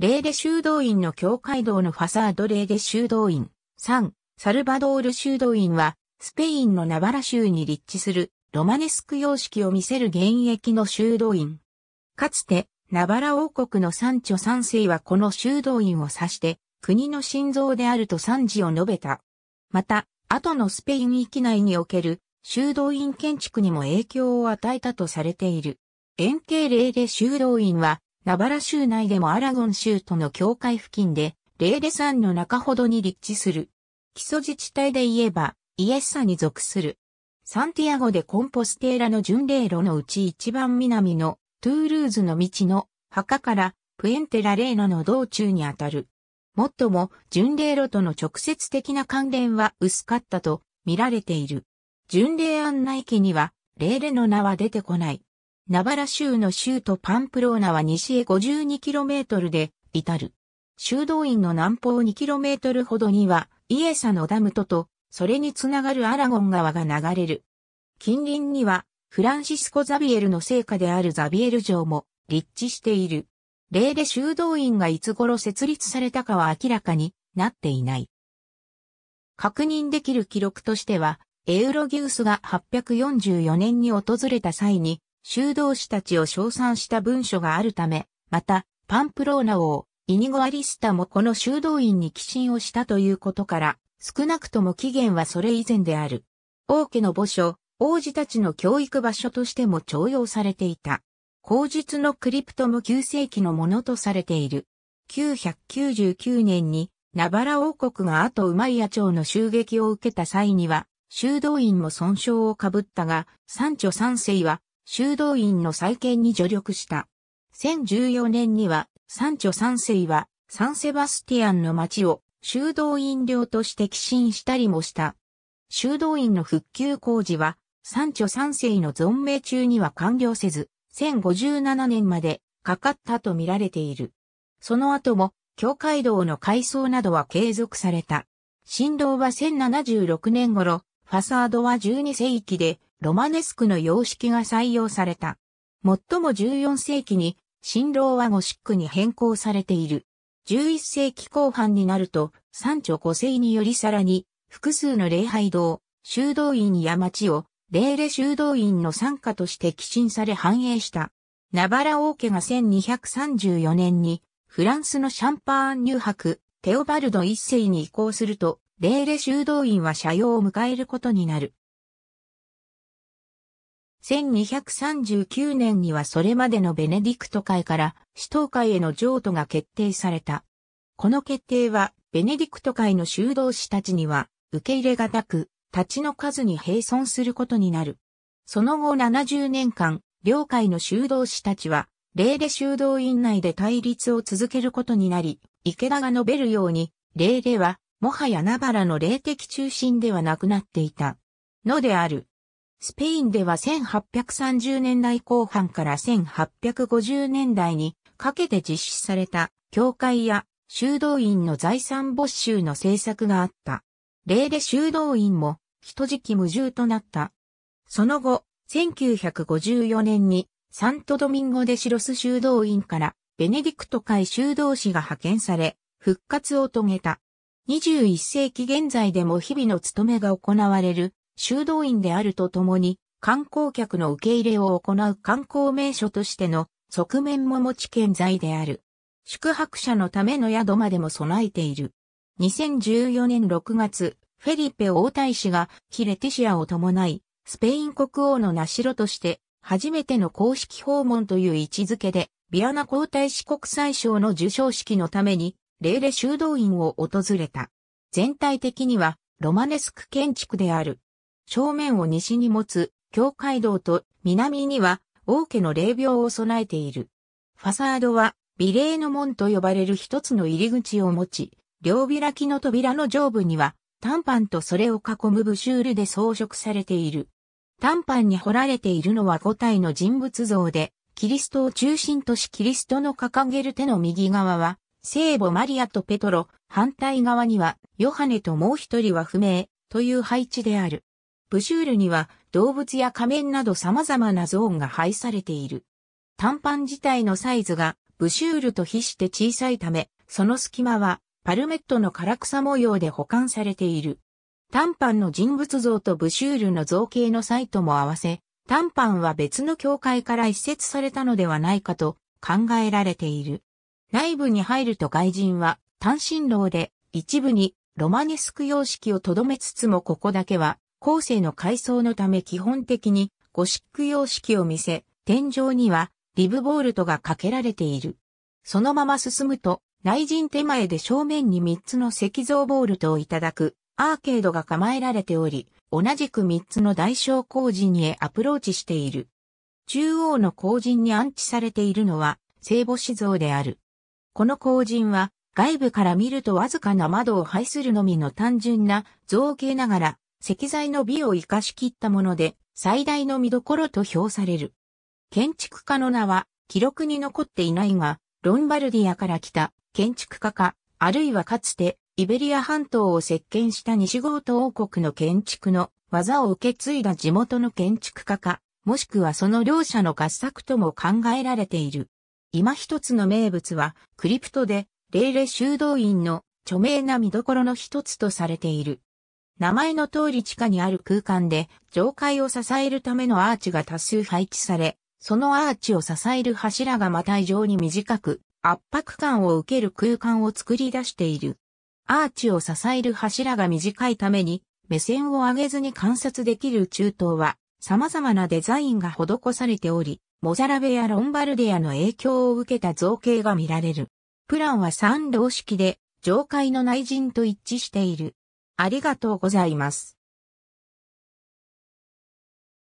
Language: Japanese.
レーデ修道院の教会堂のファサードレーデ修道院、3。サルバドール修道院は、スペインのナバラ州に立地するロマネスク様式を見せる現役の修道院。かつて、ナバラ王国の山著三世はこの修道院を指して、国の心臓であると賛辞を述べた。また、後のスペイン域内における修道院建築にも影響を与えたとされている。円形例で修道院は、ナバラ州内でもアラゴン州との境界付近で、レーレ山の中ほどに立地する。基礎自治体で言えば、イエッサに属する。サンティアゴでコンポステーラの巡礼路のうち一番南のトゥールーズの道の墓からプエンテラレーナの道中にあたる。もっとも巡礼路との直接的な関連は薄かったと見られている。巡礼案内記にはレーレの名は出てこない。ナバラ州の州都パンプローナは西へ 52km で至る。修道院の南方 2km ほどには、イエサのダムとと、それにつながるアラゴン川が流れる。近隣には、フランシスコ・ザビエルの聖火であるザビエル城も立地している。例で修道院がいつ頃設立されたかは明らかになっていない。確認できる記録としては、エウロギウスが844年に訪れた際に修道士たちを称賛した文書があるため、また、パンプローナ王、イニゴアリスタもこの修道院に寄進をしたということから、少なくとも起源はそれ以前である。王家の墓所、王子たちの教育場所としても徴用されていた。口述のクリプトも9世紀のものとされている。999年に、ナバラ王国が後ウマイア朝の襲撃を受けた際には、修道院も損傷をかぶったが、三女三世は修道院の再建に助力した。1014年には、サンチョ三世は、サンセバスティアンの町を修道院領として寄進したりもした。修道院の復旧工事は、サンチョ三世の存命中には完了せず、1057年までかかったと見られている。その後も、教会道の改装などは継続された。振道は1076年頃、ファサードは12世紀でロマネスクの様式が採用された。最も14世紀に、新郎はゴシックに変更されている。11世紀後半になると、三女五世によりさらに、複数の礼拝堂、修道院や町を、礼礼修道院の参加として寄進され繁栄した。ナバラ王家が1234年に、フランスのシャンパーン入博、テオバルド一世に移行すると、礼礼修道院は社用を迎えることになる。1239年にはそれまでのベネディクト会から首都会への譲渡が決定された。この決定は、ベネディクト会の修道士たちには、受け入れがたく、立ちの数に並存することになる。その後70年間、両会の修道士たちは、霊で修道院内で対立を続けることになり、池田が述べるように、霊では、もはや名ラの霊的中心ではなくなっていた。のである。スペインでは1830年代後半から1850年代にかけて実施された教会や修道院の財産没収の政策があった。例で修道院も人時無重となった。その後、1954年にサントドミンゴデシロス修道院からベネディクト会修道士が派遣され、復活を遂げた。21世紀現在でも日々の務めが行われる修道院であるとともに、観光客の受け入れを行う観光名所としての側面も持ち健在である。宿泊者のための宿までも備えている。2014年6月、フェリペ王太子がヒレティシアを伴い、スペイン国王の名城として、初めての公式訪問という位置づけで、ビアナ皇太子国際賞の受賞式のために、レーレ修道院を訪れた。全体的には、ロマネスク建築である。正面を西に持つ、教会堂と南には王家の霊廟を備えている。ファサードは美霊の門と呼ばれる一つの入り口を持ち、両開きの扉の上部には短パンとそれを囲むブシュールで装飾されている。短パンに彫られているのは5体の人物像で、キリストを中心としキリストの掲げる手の右側は、聖母マリアとペトロ、反対側には、ヨハネともう一人は不明、という配置である。ブシュールには動物や仮面など様々なゾーンが配されている。短パン自体のサイズがブシュールと比して小さいため、その隙間はパルメットの唐草模様で保管されている。短パンの人物像とブシュールの造形のサイトも合わせ、短パンは別の教会から一設されたのではないかと考えられている。内部に入ると外人は単身牢で一部にロマネスク様式をとどめつつもここだけは後世の改装のため基本的にゴシック様式を見せ、天井にはリブボールトがかけられている。そのまま進むと、内陣手前で正面に3つの石像ボールトをいただくアーケードが構えられており、同じく3つの大小工人へアプローチしている。中央の工人に安置されているのは聖母子像である。この工人は外部から見るとわずかな窓を排するのみの単純な造形ながら石材の美を生かしきったもので、最大の見どころと評される。建築家の名は、記録に残っていないが、ロンバルディアから来た建築家か、あるいはかつて、イベリア半島を席巻した西郷と王国の建築の技を受け継いだ地元の建築家か、もしくはその両者の合作とも考えられている。今一つの名物は、クリプトで、レイレ修道院の著名な見どころの一つとされている。名前の通り地下にある空間で上階を支えるためのアーチが多数配置され、そのアーチを支える柱がまた異常に短く、圧迫感を受ける空間を作り出している。アーチを支える柱が短いために、目線を上げずに観察できる中東は、様々なデザインが施されており、モザラベやロンバルディアの影響を受けた造形が見られる。プランは三楼式で、上階の内陣と一致している。ありがとうございます。